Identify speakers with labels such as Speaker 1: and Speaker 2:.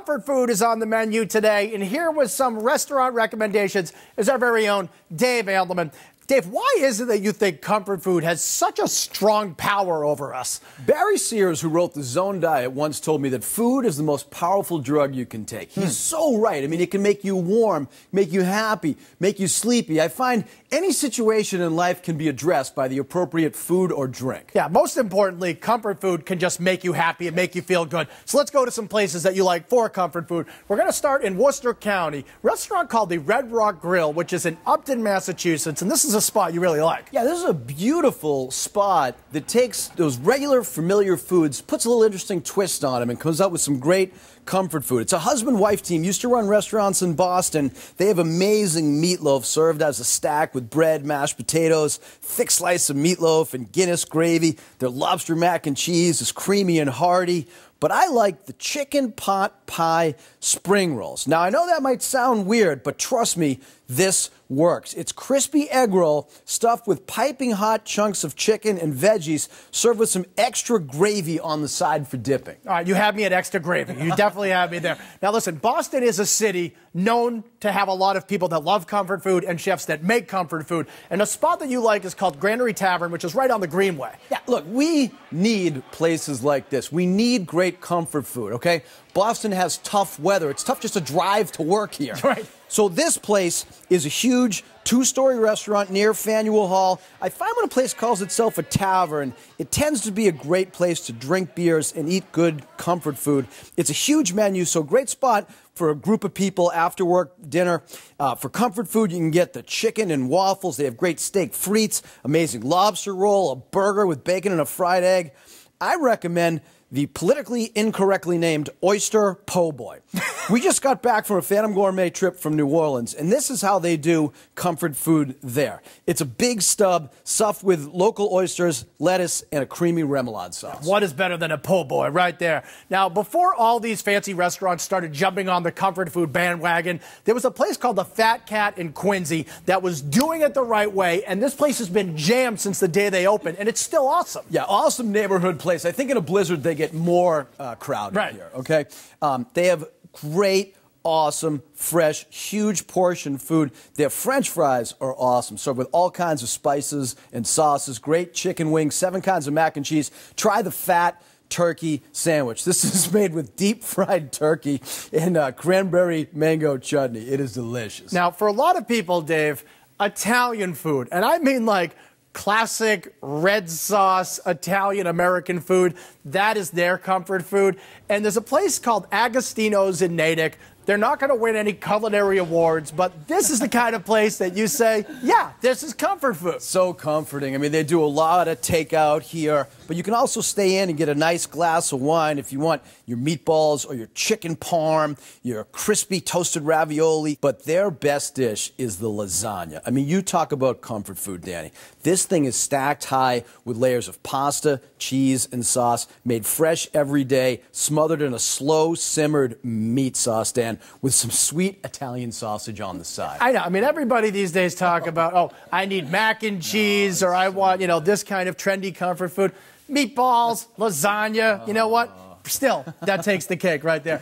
Speaker 1: Comfort food is on the menu today, and here with some restaurant recommendations is our very
Speaker 2: own Dave Adelman. Dave, why is it that you think comfort food has such a strong power over us? Barry Sears, who wrote The Zone Diet, once told me that food is the most powerful drug you can take. He's hmm. so right. I mean, it can make you warm, make you happy, make you sleepy. I find any situation in life can be addressed by the appropriate food or drink. Yeah,
Speaker 1: most importantly, comfort food can just make you happy and make you feel good. So let's go to some places that you like for comfort food. We're going to start in Worcester County, restaurant called the Red Rock Grill, which is in
Speaker 2: Upton, Massachusetts. And this is a a spot you really like. Yeah, this is a beautiful spot that takes those regular, familiar foods, puts a little interesting twist on them, and comes up with some great comfort food. It's a husband wife team, used to run restaurants in Boston. They have amazing meatloaf served as a stack with bread, mashed potatoes, thick slice of meatloaf, and Guinness gravy. Their lobster mac and cheese is creamy and hearty but I like the chicken pot pie spring rolls. Now, I know that might sound weird, but trust me, this works. It's crispy egg roll stuffed with piping hot chunks of chicken and veggies, served with some extra gravy on the side for dipping.
Speaker 1: All right, you have me at extra gravy. You definitely have me there. Now, listen, Boston is a city known to have a lot of people that love comfort food and chefs that make comfort food. And a spot that you like is called Granary Tavern, which is right on the Greenway. Yeah, look,
Speaker 2: we need places like this. We need great great comfort food, okay? Boston has tough weather. It's tough just to drive to work here. Right. So this place is a huge two-story restaurant near Faneuil Hall. I find when a place calls itself a tavern, it tends to be a great place to drink beers and eat good comfort food. It's a huge menu, so great spot for a group of people after work dinner. Uh, for comfort food, you can get the chicken and waffles. They have great steak frites, amazing lobster roll, a burger with bacon and a fried egg. I recommend the politically incorrectly named oyster po' boy. we just got back from a Phantom Gourmet trip from New Orleans, and this is how they do comfort food there. It's a big stub stuffed with local oysters, lettuce, and a creamy remoulade sauce. What is better than a po' boy right there? Now, before all these fancy restaurants
Speaker 1: started jumping on the comfort food bandwagon, there was a place called the Fat Cat in Quincy that was doing it the right way, and this place has been jammed since the day they opened, and it's still awesome. Yeah,
Speaker 2: awesome neighborhood place. I think in a blizzard they get more uh, crowded right. here, okay? Um, they have great awesome, fresh, huge portion food. Their french fries are awesome, served with all kinds of spices and sauces, great chicken wings, seven kinds of mac and cheese. Try the fat turkey sandwich. This is made with deep fried turkey and uh, cranberry mango chutney. It is delicious. Now, for a lot of people, Dave,
Speaker 1: Italian food, and I mean like classic red sauce Italian American food. That is their comfort food. And there's a place called Agostino's in Natick. They're not going to win any culinary awards, but this is the kind of place that you
Speaker 2: say, yeah, this is comfort food. So comforting. I mean, they do a lot of takeout here. But you can also stay in and get a nice glass of wine if you want your meatballs or your chicken parm, your crispy toasted ravioli. But their best dish is the lasagna. I mean, you talk about comfort food, Danny. This thing is stacked high with layers of pasta, cheese, and sauce, made fresh every day, smothered in a slow simmered meat sauce, Dan, with some sweet Italian sausage on the side.
Speaker 1: I know. I mean, everybody these days talk about, oh, I need mac and cheese, no, or I want, you know, this kind of trendy comfort food meatballs, lasagna. You know what? Still, that takes the cake right there.